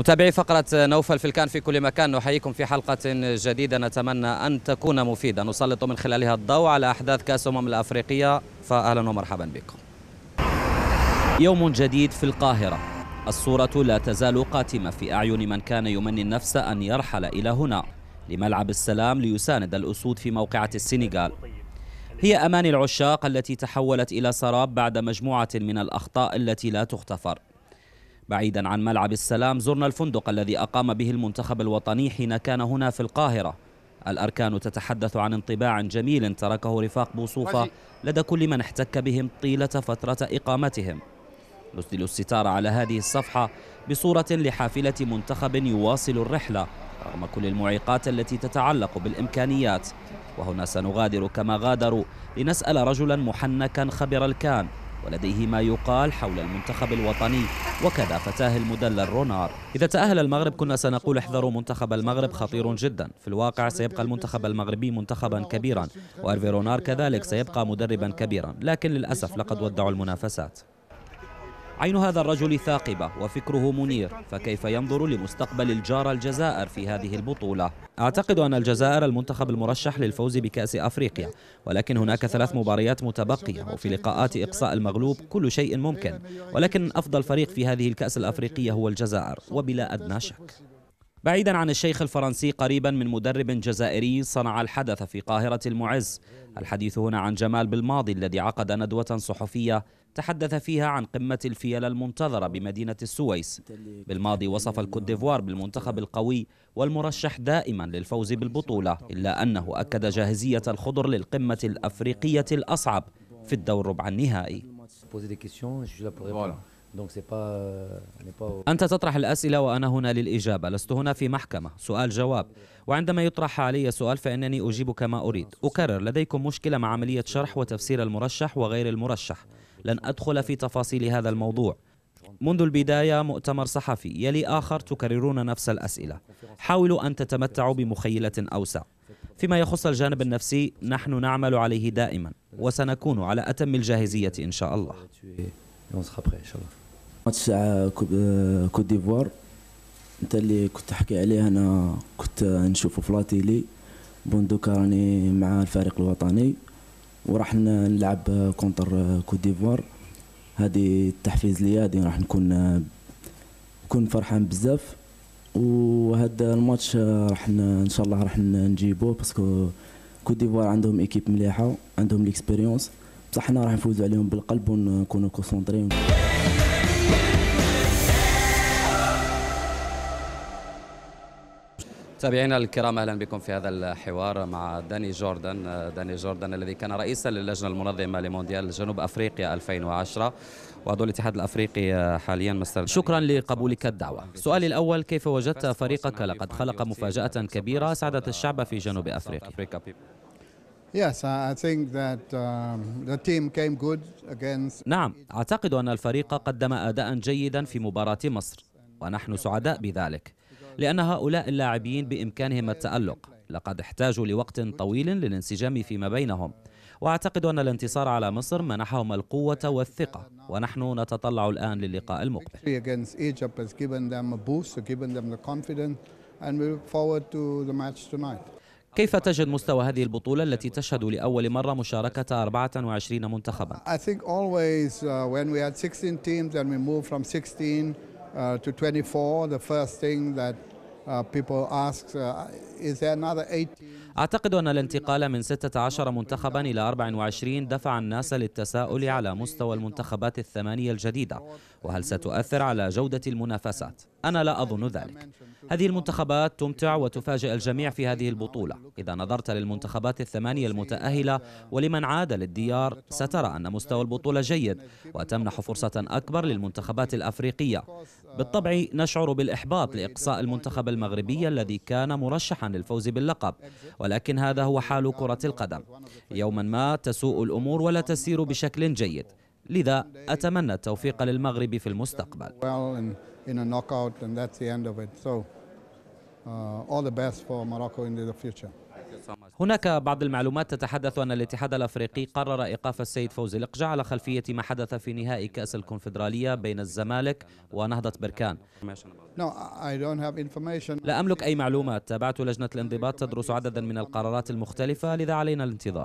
متابعي فقرة نوفل في الكان في كل مكان نحييكم في حلقة جديدة نتمنى أن تكون مفيدة نسلط من خلالها الضوء على أحداث كأس أمم الأفريقية فأهلا ومرحبا بكم يوم جديد في القاهرة الصورة لا تزال قاتمة في أعين من كان يمني النفس أن يرحل إلى هنا لملعب السلام ليساند الأسود في موقعة السنغال هي أماني العشاق التي تحولت إلى سراب بعد مجموعة من الأخطاء التي لا تغتفر بعيدا عن ملعب السلام زرنا الفندق الذي أقام به المنتخب الوطني حين كان هنا في القاهرة الأركان تتحدث عن انطباع جميل تركه رفاق بوصوفة لدى كل من احتك بهم طيلة فترة إقامتهم نسدل الستار على هذه الصفحة بصورة لحافلة منتخب يواصل الرحلة رغم كل المعيقات التي تتعلق بالإمكانيات وهنا سنغادر كما غادروا لنسأل رجلا محنكا خبر الكان ولديه ما يقال حول المنتخب الوطني وكذا فتاه المدلل رونار إذا تأهل المغرب كنا سنقول احذروا منتخب المغرب خطير جدا في الواقع سيبقى المنتخب المغربي منتخبا كبيرا وأرفي رونار كذلك سيبقى مدربا كبيرا لكن للأسف لقد ودعوا المنافسات عين هذا الرجل ثاقبة وفكره منير فكيف ينظر لمستقبل الجارة الجزائر في هذه البطولة؟ أعتقد أن الجزائر المنتخب المرشح للفوز بكأس أفريقيا ولكن هناك ثلاث مباريات متبقية وفي لقاءات إقصاء المغلوب كل شيء ممكن ولكن أفضل فريق في هذه الكأس الأفريقية هو الجزائر وبلا أدنى شك بعيدا عن الشيخ الفرنسي قريبا من مدرب جزائري صنع الحدث في قاهرة المعز الحديث هنا عن جمال بالماضي الذي عقد ندوة صحفية تحدث فيها عن قمة الفيلة المنتظرة بمدينة السويس بالماضي وصف الكوت ديفوار بالمنتخب القوي والمرشح دائما للفوز بالبطولة إلا أنه أكد جاهزية الخضر للقمة الأفريقية الأصعب في الدور ربع النهائي Euh, أنت تطرح الأسئلة وأنا هنا للإجابة لست هنا في محكمة سؤال جواب وعندما يطرح علي سؤال فإنني أجيب كما أريد أكرر لديكم مشكلة مع عملية شرح وتفسير المرشح وغير المرشح لن أدخل في تفاصيل هذا الموضوع منذ البداية مؤتمر صحفي يلي آخر تكررون نفس الأسئلة حاولوا أن تتمتعوا بمخيلة أوسع فيما يخص الجانب النفسي نحن نعمل عليه دائما وسنكون على أتم الجاهزية إن شاء الله اون سخا بري ان شاء الله ماتش تاع كوت ديفوار انت اللي كنت تحكي عليه انا كنت نشوفه في لاتيلي بون راني مع الفريق الوطني وراح نلعب كونتر كوت ديفوار هذه التحفيز ليا هذه راح نكون نكون فرحان بزاف وهذا الماتش راح ان شاء الله راح نجيبوه باسكو كوت ديفوار عندهم ايكيب مليحه عندهم ليكسبيريونس بصح حنا راح نفوزوا عليهم بالقلب ونكونوا كونسونطري متابعينا الكرام اهلا بكم في هذا الحوار مع داني جوردن داني جوردن الذي كان رئيسا للجنه المنظمه لمونديال جنوب افريقيا 2010 وعضو الاتحاد الافريقي حاليا مستر شكرا لقبولك الدعوه سؤالي الاول كيف وجدت فريقك لقد خلق مفاجاه كبيره اسعدت الشعب في جنوب افريقيا نعم أعتقد أن الفريق قدم أداء جيدا في مباراة مصر ونحن سعداء بذلك لأن هؤلاء اللاعبين بإمكانهم التألق لقد احتاجوا لوقت طويل للانسجام فيما بينهم وأعتقد أن الانتصار على مصر منحهم القوة والثقة ونحن نتطلع الآن للقاء المقبل كيف تجد مستوى هذه البطولة التي تشهد لأول مرة مشاركة 24 منتخبا؟ uh, uh, uh, أعتقد أن الانتقال من 16 منتخبا إلى 24 دفع الناس للتساؤل على مستوى المنتخبات الثمانية الجديدة وهل ستؤثر على جودة المنافسات؟ أنا لا أظن ذلك هذه المنتخبات تمتع وتفاجئ الجميع في هذه البطولة إذا نظرت للمنتخبات الثمانية المتأهلة ولمن عاد للديار سترى أن مستوى البطولة جيد وتمنح فرصة أكبر للمنتخبات الأفريقية بالطبع نشعر بالإحباط لإقصاء المنتخب المغربي الذي كان مرشحا للفوز باللقب ولكن هذا هو حال كرة القدم يوما ما تسوء الأمور ولا تسير بشكل جيد لذا أتمنى التوفيق للمغرب في المستقبل in a knockout, and that's the end of it. So uh, all the best for Morocco in the future. هناك بعض المعلومات تتحدث أن الاتحاد الأفريقي قرر إيقاف السيد فوزي الإقجع على خلفية ما حدث في نهائي كأس الكونفدرالية بين الزمالك ونهضة بركان لا أملك أي معلومات تابعت لجنة الانضباط تدرس عددا من القرارات المختلفة لذا علينا الانتظار